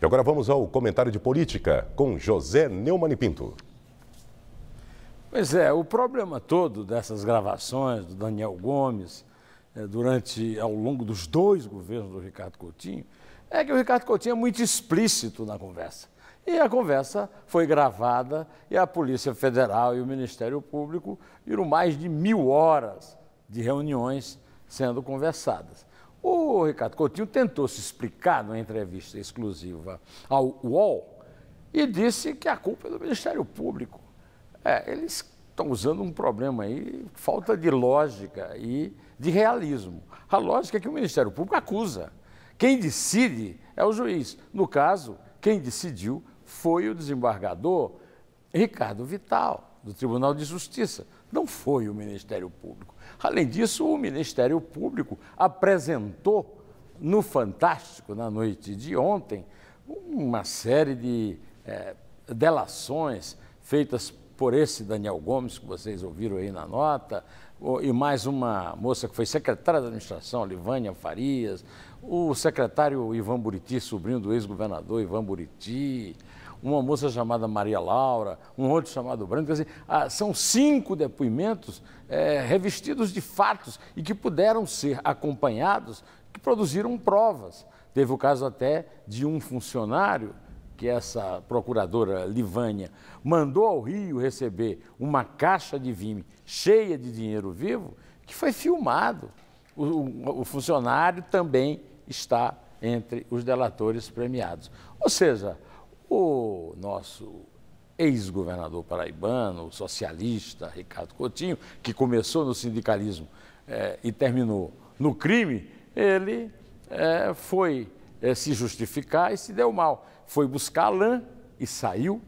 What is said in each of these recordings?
E agora vamos ao comentário de política com José Neumann e Pinto. Pois é, o problema todo dessas gravações do Daniel Gomes eh, durante ao longo dos dois governos do Ricardo Coutinho é que o Ricardo Coutinho é muito explícito na conversa. E a conversa foi gravada e a Polícia Federal e o Ministério Público viram mais de mil horas de reuniões sendo conversadas. O Ricardo Coutinho tentou se explicar numa entrevista exclusiva ao UOL e disse que a culpa é do Ministério Público. É, eles estão usando um problema aí, falta de lógica e de realismo. A lógica é que o Ministério Público acusa. Quem decide é o juiz. No caso, quem decidiu foi o desembargador Ricardo Vital, do Tribunal de Justiça não foi o Ministério Público. Além disso, o Ministério Público apresentou no Fantástico, na noite de ontem, uma série de é, delações feitas por esse Daniel Gomes, que vocês ouviram aí na nota, e mais uma moça que foi secretária da administração, Livânia Farias, o secretário Ivan Buriti, sobrinho do ex-governador Ivan Buriti, uma moça chamada Maria Laura, um outro chamado Branco. Quer dizer, ah, são cinco depoimentos é, revestidos de fatos e que puderam ser acompanhados, que produziram provas. Teve o caso até de um funcionário que essa procuradora Livânia mandou ao Rio receber uma caixa de vime cheia de dinheiro vivo, que foi filmado. O, o, o funcionário também está entre os delatores premiados. Ou seja, o nosso ex-governador paraibano, o socialista Ricardo Coutinho, que começou no sindicalismo é, e terminou no crime, ele é, foi é, se justificar e se deu mal. Foi buscar lã e saiu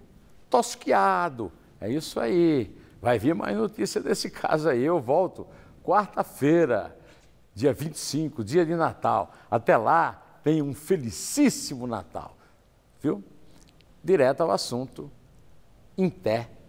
tosquiado. É isso aí. Vai vir mais notícia desse caso aí. Eu volto quarta-feira, dia 25, dia de Natal. Até lá, tenha um felicíssimo Natal. Viu? Direto ao assunto. Em pé.